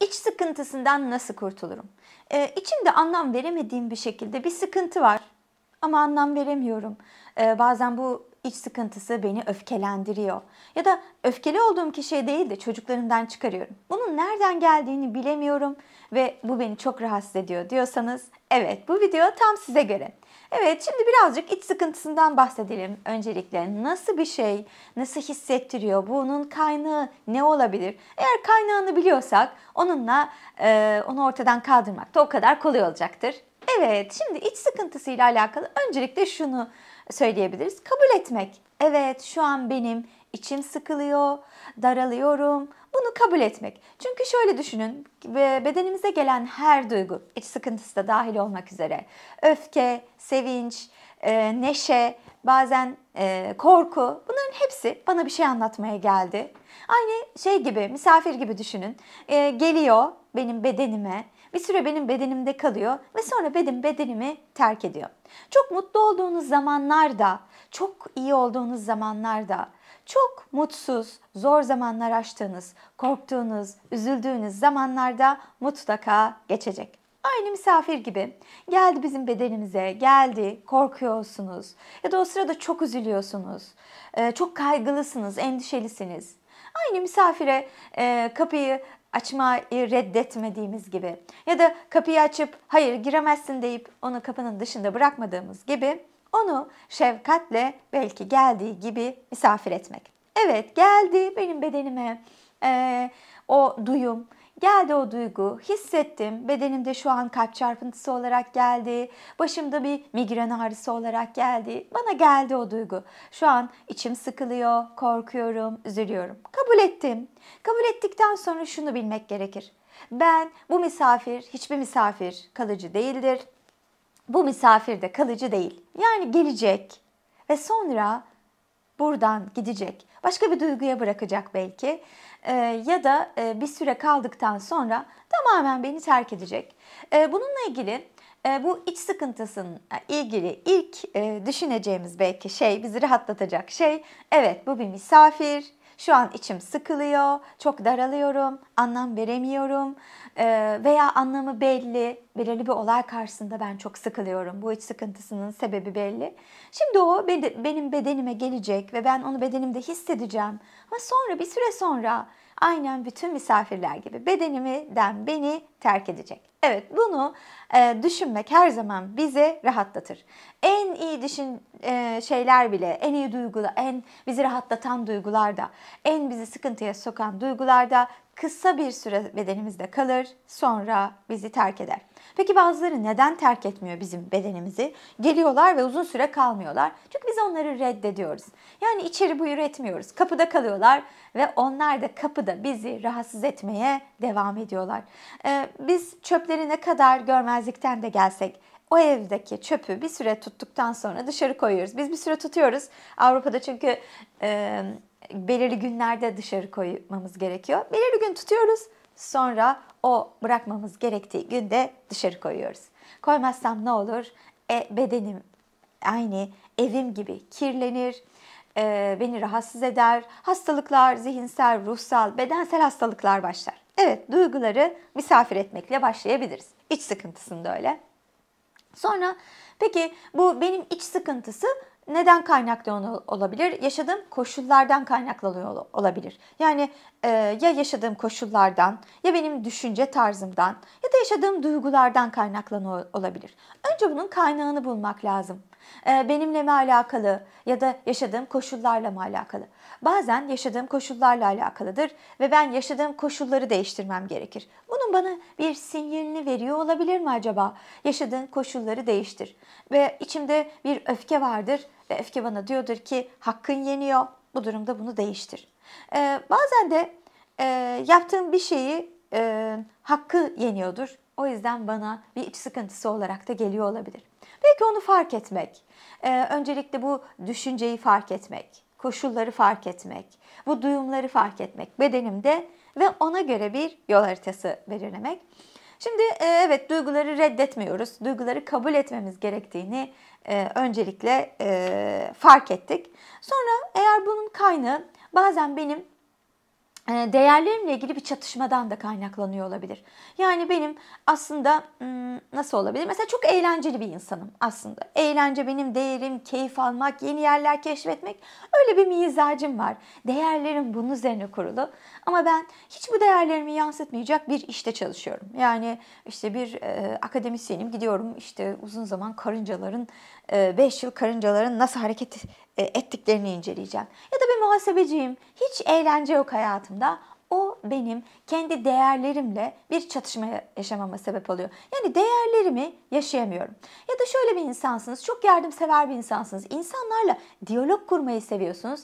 İç sıkıntısından nasıl kurtulurum? Ee, içimde anlam veremediğim bir şekilde bir sıkıntı var ama anlam veremiyorum. Ee, bazen bu iç sıkıntısı beni öfkelendiriyor. Ya da öfkeli olduğum kişiye değil de çocuklarımdan çıkarıyorum. Bunun nereden geldiğini bilemiyorum ve bu beni çok rahatsız ediyor diyorsanız evet bu video tam size göre. Evet şimdi birazcık iç sıkıntısından bahsedelim. Öncelikle nasıl bir şey, nasıl hissettiriyor, bunun kaynağı ne olabilir? Eğer kaynağını biliyorsak onunla e, onu ortadan kaldırmak da o kadar kolay olacaktır. Evet şimdi iç sıkıntısıyla alakalı öncelikle şunu söyleyebiliriz. Kabul etmek. Evet şu an benim içim sıkılıyor, daralıyorum. Bunu kabul etmek. Çünkü şöyle düşünün, bedenimize gelen her duygu, iç sıkıntısı da dahil olmak üzere. Öfke, sevinç, e, neşe, bazen e, korku bunların hepsi bana bir şey anlatmaya geldi. Aynı şey gibi, misafir gibi düşünün. E, geliyor benim bedenime bir süre benim bedenimde kalıyor ve sonra benim bedenimi terk ediyor. Çok mutlu olduğunuz zamanlarda, çok iyi olduğunuz zamanlarda, çok mutsuz, zor zamanlar açtığınız, korktuğunuz, üzüldüğünüz zamanlarda mutlaka geçecek. Aynı misafir gibi geldi bizim bedenimize, geldi korkuyorsunuz ya da o sırada çok üzülüyorsunuz, e, çok kaygılısınız, endişelisiniz. Aynı misafire e, kapıyı açmayı reddetmediğimiz gibi ya da kapıyı açıp hayır giremezsin deyip onu kapının dışında bırakmadığımız gibi onu şefkatle belki geldiği gibi misafir etmek. Evet geldi benim bedenime e, o duyum, Geldi o duygu, hissettim. Bedenimde şu an kalp çarpıntısı olarak geldi. Başımda bir migren ağrısı olarak geldi. Bana geldi o duygu. Şu an içim sıkılıyor, korkuyorum, üzülüyorum. Kabul ettim. Kabul ettikten sonra şunu bilmek gerekir. Ben bu misafir, hiçbir misafir kalıcı değildir. Bu misafir de kalıcı değil. Yani gelecek ve sonra buradan gidecek başka bir duyguya bırakacak belki ee, ya da e, bir süre kaldıktan sonra tamamen beni terk edecek. Ee, bununla ilgili e, bu iç sıkıntısının e, ilgili ilk düşüneceğimiz belki şey, bizi rahatlatacak şey, evet bu bir misafir, şu an içim sıkılıyor, çok daralıyorum, anlam veremiyorum, ee, veya anlamı belli, belirli bir olay karşısında ben çok sıkılıyorum. Bu iç sıkıntısının sebebi belli. Şimdi o benim bedenime gelecek ve ben onu bedenimde hissedeceğim. Ama sonra bir süre sonra aynen bütün misafirler gibi bedenimden beni terk edecek. Evet bunu e, düşünmek her zaman bizi rahatlatır. En iyi düşün e, şeyler bile, en iyi duygular, en bizi rahatlatan duygularda, en bizi sıkıntıya sokan duygularda kısa bir süre bedenimizde kalır, sonra bizi terk eder. Peki bazıları neden terk etmiyor bizim bedenimizi? Geliyorlar ve uzun süre kalmıyorlar. Çünkü biz onları reddediyoruz. Yani içeri buyur etmiyoruz. Kapıda kalıyorlar ve onlar da kapıda bizi rahatsız etmeye devam ediyorlar. Ee, biz çöpleri ne kadar görmezlikten de gelsek, o evdeki çöpü bir süre tuttuktan sonra dışarı koyuyoruz. Biz bir süre tutuyoruz. Avrupa'da çünkü e, belirli günlerde dışarı koymamız gerekiyor. Belirli gün tutuyoruz. Sonra o bırakmamız gerektiği günde dışarı koyuyoruz. Koymazsam ne olur? E, bedenim aynı evim gibi kirlenir, e, beni rahatsız eder. Hastalıklar, zihinsel, ruhsal, bedensel hastalıklar başlar. Evet, duyguları misafir etmekle başlayabiliriz. İç sıkıntısında öyle. Sonra peki bu benim iç sıkıntısı neden kaynaklı olabilir? Yaşadığım koşullardan kaynaklanıyor olabilir. Yani e, ya yaşadığım koşullardan, ya benim düşünce tarzımdan, ya da yaşadığım duygulardan kaynaklanıyor olabilir. Önce bunun kaynağını bulmak lazım. Ee, benimle mi alakalı ya da yaşadığım koşullarla mı alakalı? Bazen yaşadığım koşullarla alakalıdır ve ben yaşadığım koşulları değiştirmem gerekir. Bunun bana bir sinyalini veriyor olabilir mi acaba? Yaşadığın koşulları değiştir. Ve içimde bir öfke vardır ve öfke bana diyordur ki hakkın yeniyor. Bu durumda bunu değiştir. Ee, bazen de e, yaptığım bir şeyi e, hakkı yeniyordur. O yüzden bana bir iç sıkıntısı olarak da geliyor olabilir. Peki onu fark etmek. Ee, öncelikle bu düşünceyi fark etmek, koşulları fark etmek, bu duyumları fark etmek bedenimde ve ona göre bir yol haritası belirlemek. Şimdi e, evet duyguları reddetmiyoruz. Duyguları kabul etmemiz gerektiğini e, öncelikle e, fark ettik. Sonra eğer bunun kaynağı bazen benim ee, değerlerimle ilgili bir çatışmadan da kaynaklanıyor olabilir. Yani benim aslında hmm, nasıl olabilir? Mesela çok eğlenceli bir insanım aslında. Eğlence benim değerim, keyif almak, yeni yerler keşfetmek. Öyle bir mizacım var. Değerlerim bunun üzerine kurulu. Ama ben hiç bu değerlerimi yansıtmayacak bir işte çalışıyorum. Yani işte bir e, akademisyenim gidiyorum işte uzun zaman karıncaların, 5 e, yıl karıncaların nasıl hareket e, ettiklerini inceleyeceğim. Ya da bir muhasebeciyim. Hiç eğlence yok hayatımda o benim kendi değerlerimle bir çatışma yaşamama sebep oluyor. Yani değerlerimi yaşayamıyorum. Ya da şöyle bir insansınız, çok yardımsever bir insansınız. İnsanlarla diyalog kurmayı seviyorsunuz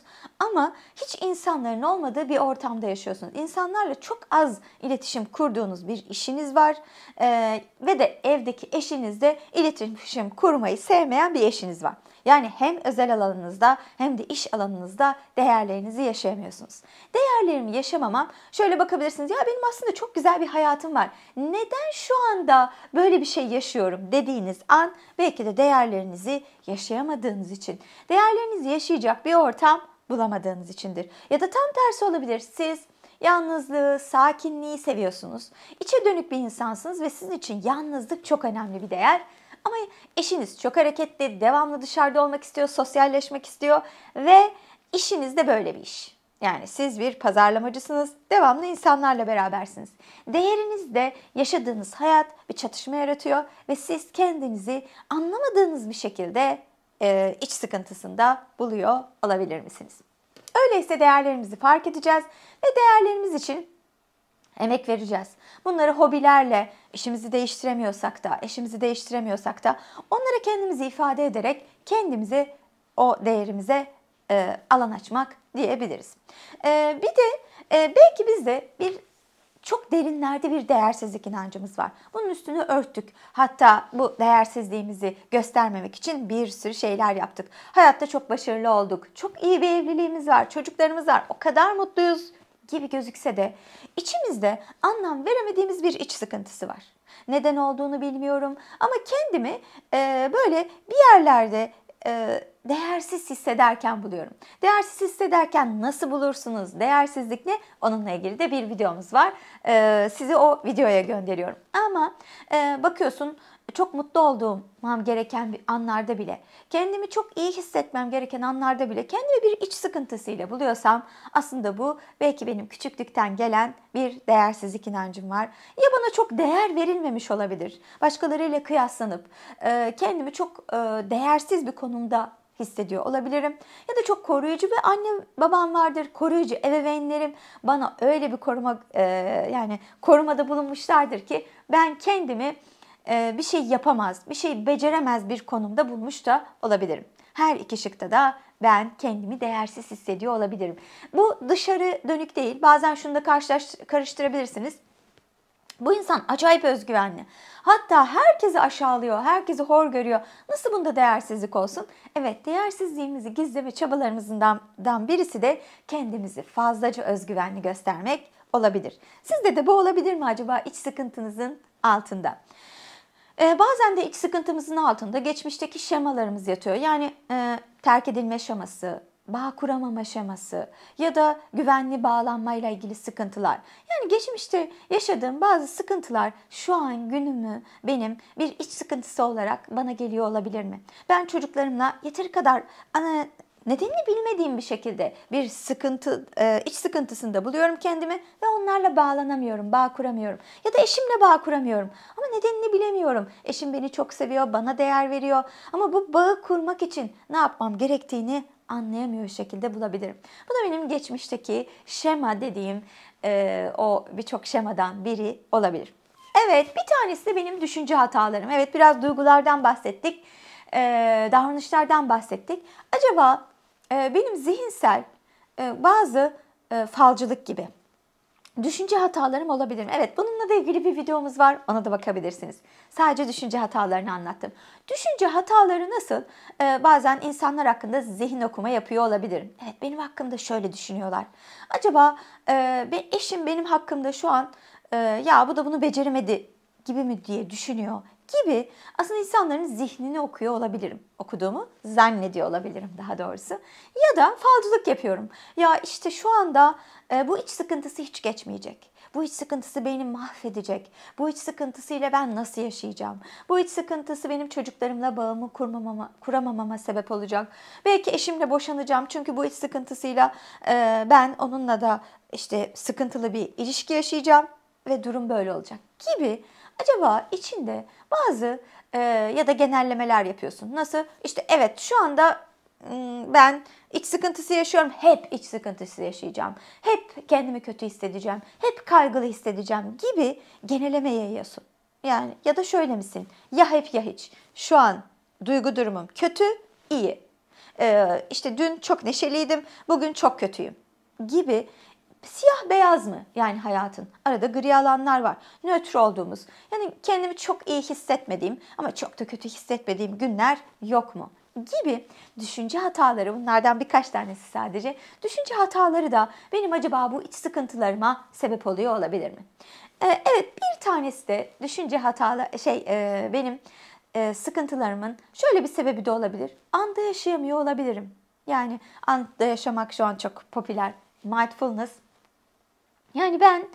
ama hiç insanların olmadığı bir ortamda yaşıyorsunuz. İnsanlarla çok az iletişim kurduğunuz bir işiniz var ee, ve de evdeki eşinizde iletişim kurmayı sevmeyen bir eşiniz var. Yani hem özel alanınızda hem de iş alanınızda değerlerinizi yaşayamıyorsunuz. Değerlerimi yaşamamam şöyle bakabilirsiniz. Ya benim aslında çok güzel bir hayatım var. Neden şu anda böyle bir şey yaşıyorum dediğiniz an belki de değerlerinizi yaşayamadığınız için. Değerlerinizi yaşayacak bir ortam bulamadığınız içindir. Ya da tam tersi olabilir. Siz yalnızlığı, sakinliği seviyorsunuz. İçe dönük bir insansınız ve sizin için yalnızlık çok önemli bir değer ama eşiniz çok hareketli, devamlı dışarıda olmak istiyor, sosyalleşmek istiyor ve işiniz de böyle bir iş. Yani siz bir pazarlamacısınız, devamlı insanlarla berabersiniz. Değeriniz de yaşadığınız hayat bir çatışma yaratıyor ve siz kendinizi anlamadığınız bir şekilde e, iç sıkıntısında buluyor olabilir misiniz? Öyleyse değerlerimizi fark edeceğiz ve değerlerimiz için Emek vereceğiz. Bunları hobilerle işimizi değiştiremiyorsak da, eşimizi değiştiremiyorsak da onları kendimizi ifade ederek kendimizi o değerimize e, alan açmak diyebiliriz. E, bir de e, belki bizde bir çok derinlerde bir değersizlik inancımız var. Bunun üstünü örttük. Hatta bu değersizliğimizi göstermemek için bir sürü şeyler yaptık. Hayatta çok başarılı olduk. Çok iyi bir evliliğimiz var. Çocuklarımız var. O kadar mutluyuz gibi gözükse de içimizde anlam veremediğimiz bir iç sıkıntısı var. Neden olduğunu bilmiyorum ama kendimi e, böyle bir yerlerde e, değersiz hissederken buluyorum. Değersiz hissederken nasıl bulursunuz değersizlik ne? Onunla ilgili de bir videomuz var. E, sizi o videoya gönderiyorum. Ama e, bakıyorsun çok mutlu olduğum gereken bir anlarda bile, kendimi çok iyi hissetmem gereken anlarda bile kendimi bir iç sıkıntısıyla buluyorsam aslında bu belki benim küçüklükten gelen bir değersizlik inancım var. Ya bana çok değer verilmemiş olabilir. Başkalarıyla kıyaslanıp e, kendimi çok e, değersiz bir konumda hissediyor olabilirim. Ya da çok koruyucu bir anne babam vardır. Koruyucu ebeveynlerim bana öyle bir koruma e, yani korumada bulunmuşlardır ki ben kendimi e, bir şey yapamaz, bir şey beceremez bir konumda bulmuş da olabilirim. Her iki şıkta da ben kendimi değersiz hissediyor olabilirim. Bu dışarı dönük değil. Bazen şunu da karıştırabilirsiniz. Bu insan acayip özgüvenli. Hatta herkesi aşağılıyor, herkesi hor görüyor. Nasıl bunda değersizlik olsun? Evet, değersizliğimizi gizleme çabalarımızdan birisi de kendimizi fazlaca özgüvenli göstermek olabilir. Sizde de bu olabilir mi acaba iç sıkıntınızın altında? E, bazen de iç sıkıntımızın altında geçmişteki şemalarımız yatıyor. Yani e, terk edilme şeması, bağ kuramama şeması ya da güvenli bağlanmayla ilgili sıkıntılar. Yani geçmişte yaşadığım bazı sıkıntılar şu an günümü benim bir iç sıkıntısı olarak bana geliyor olabilir mi? Ben çocuklarımla yeteri kadar ana, nedenini bilmediğim bir şekilde bir sıkıntı, e, iç sıkıntısında buluyorum kendimi ve onlarla bağlanamıyorum, bağ kuramıyorum. Ya da eşimle bağ kuramıyorum ama nedenini bilemiyorum. Eşim beni çok seviyor, bana değer veriyor ama bu bağı kurmak için ne yapmam gerektiğini anlayamıyor şekilde bulabilirim. Bu da benim geçmişteki şema dediğim e, o birçok şemadan biri olabilir. Evet bir tanesi de benim düşünce hatalarım. Evet biraz duygulardan bahsettik, e, davranışlardan bahsettik. Acaba ee, benim zihinsel e, bazı e, falcılık gibi düşünce hatalarım olabilir mi? Evet bununla da ilgili bir videomuz var ona da bakabilirsiniz. Sadece düşünce hatalarını anlattım. Düşünce hataları nasıl? Ee, bazen insanlar hakkında zihin okuma yapıyor olabilirim. Evet benim hakkımda şöyle düşünüyorlar. Acaba e, eşim benim hakkımda şu an ya bu da bunu beceremedi gibi mi diye düşünüyor gibi aslında insanların zihnini okuyor olabilirim. Okuduğumu zannediyor olabilirim daha doğrusu. Ya da falcılık yapıyorum. Ya işte şu anda e, bu iç sıkıntısı hiç geçmeyecek. Bu iç sıkıntısı beni mahvedecek. Bu iç sıkıntısıyla ben nasıl yaşayacağım? Bu iç sıkıntısı benim çocuklarımla bağımı kurmamama, kuramamama sebep olacak. Belki eşimle boşanacağım çünkü bu iç sıkıntısıyla e, ben onunla da işte sıkıntılı bir ilişki yaşayacağım ve durum böyle olacak gibi Acaba içinde bazı e, ya da genellemeler yapıyorsun. Nasıl? İşte evet şu anda ben iç sıkıntısı yaşıyorum. Hep iç sıkıntısı yaşayacağım. Hep kendimi kötü hissedeceğim. Hep kaygılı hissedeceğim gibi geneleme yayıyorsun. Yani ya da şöyle misin? Ya hep ya hiç. Şu an duygu durumum kötü, iyi. Ee, işte dün çok neşeliydim, bugün çok kötüyüm gibi siyah beyaz mı? Yani hayatın. Arada gri alanlar var. Nötr olduğumuz. Yani kendimi çok iyi hissetmediğim ama çok da kötü hissetmediğim günler yok mu? gibi düşünce hataları bunlardan birkaç tanesi sadece düşünce hataları da benim acaba bu iç sıkıntılarıma sebep oluyor olabilir mi? Ee, evet bir tanesi de düşünce hatalı şey e, benim e, sıkıntılarımın şöyle bir sebebi de olabilir. Anda yaşayamıyor olabilirim. Yani anda yaşamak şu an çok popüler. Mindfulness yani ben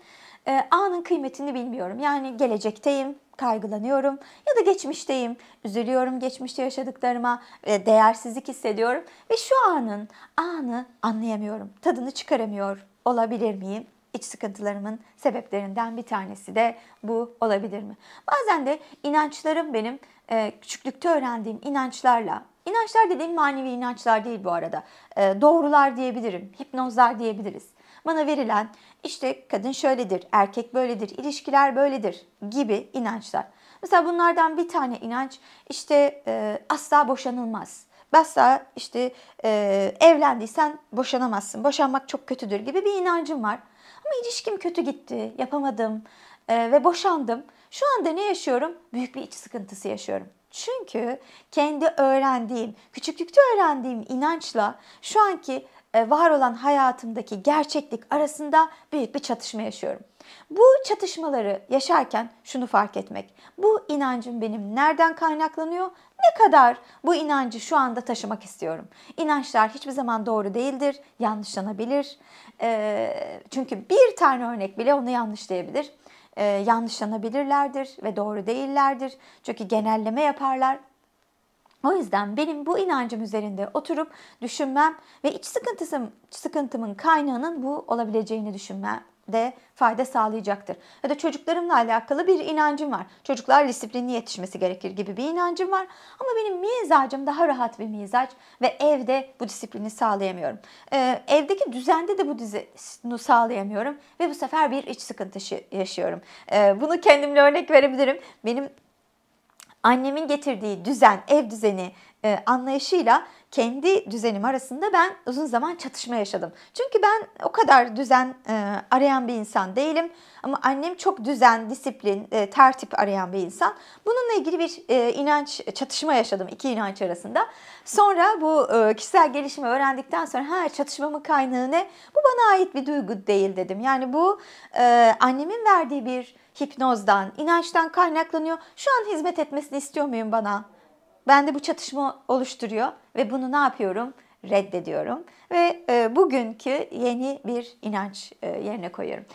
e, anın kıymetini bilmiyorum. Yani gelecekteyim, kaygılanıyorum ya da geçmişteyim, üzülüyorum geçmişte yaşadıklarıma, ve değersizlik hissediyorum ve şu anın anı anlayamıyorum, tadını çıkaramıyor olabilir miyim? İç sıkıntılarımın sebeplerinden bir tanesi de bu olabilir mi? Bazen de inançlarım benim e, küçüklükte öğrendiğim inançlarla İnançlar dediğim manevi inançlar değil bu arada. E, doğrular diyebilirim, hipnozlar diyebiliriz bana verilen işte kadın şöyledir, erkek böyledir, ilişkiler böyledir gibi inançlar. Mesela bunlardan bir tane inanç işte e, asla boşanılmaz. Asla işte e, evlendiysen boşanamazsın, boşanmak çok kötüdür gibi bir inancım var. Ama ilişkim kötü gitti, yapamadım e, ve boşandım. Şu anda ne yaşıyorum? Büyük bir iç sıkıntısı yaşıyorum. Çünkü kendi öğrendiğim, küçüklükte öğrendiğim inançla şu anki e, var olan hayatımdaki gerçeklik arasında büyük bir çatışma yaşıyorum. Bu çatışmaları yaşarken şunu fark etmek. Bu inancım benim nereden kaynaklanıyor? Ne kadar bu inancı şu anda taşımak istiyorum? İnançlar hiçbir zaman doğru değildir, yanlışlanabilir. E, çünkü bir tane örnek bile onu yanlışlayabilir. E, yanlışlanabilirlerdir ve doğru değillerdir. Çünkü genelleme yaparlar o yüzden benim bu inancım üzerinde oturup düşünmem ve iç sıkıntısım, sıkıntımın kaynağının bu olabileceğini düşünmem de fayda sağlayacaktır. Ya da çocuklarımla alakalı bir inancım var. Çocuklar disiplinli yetişmesi gerekir gibi bir inancım var. Ama benim mizacım daha rahat bir mizaç ve evde bu disiplini sağlayamıyorum. Ee, evdeki düzende de bu düzeni sağlayamıyorum ve bu sefer bir iç sıkıntısı yaşıyorum. Ee, bunu kendimle örnek verebilirim. Benim annemin getirdiği düzen, ev düzeni, e, anlayışıyla kendi düzenim arasında ben uzun zaman çatışma yaşadım. Çünkü ben o kadar düzen e, arayan bir insan değilim ama annem çok düzen, disiplin, e, tertip arayan bir insan. Bununla ilgili bir inanç çatışma yaşadım iki inanç arasında. Sonra bu kişisel gelişimi öğrendikten sonra her çatışmamın kaynağı ne? Bu bana ait bir duygu değil dedim. Yani bu annemin verdiği bir hipnozdan, inançtan kaynaklanıyor. Şu an hizmet etmesini istiyor muyum bana? Ben de bu çatışma oluşturuyor ve bunu ne yapıyorum? Reddediyorum ve e, bugünkü yeni bir inanç e, yerine koyuyorum.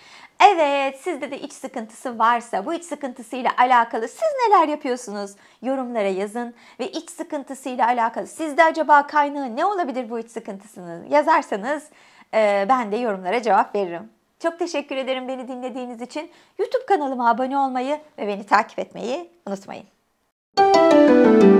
Evet sizde de iç sıkıntısı varsa bu iç sıkıntısıyla alakalı siz neler yapıyorsunuz? Yorumlara yazın ve iç sıkıntısıyla alakalı sizde acaba kaynağı ne olabilir bu iç sıkıntısını yazarsanız e, ben de yorumlara cevap veririm. Çok teşekkür ederim beni dinlediğiniz için. YouTube kanalıma abone olmayı ve beni takip etmeyi unutmayın. Müzik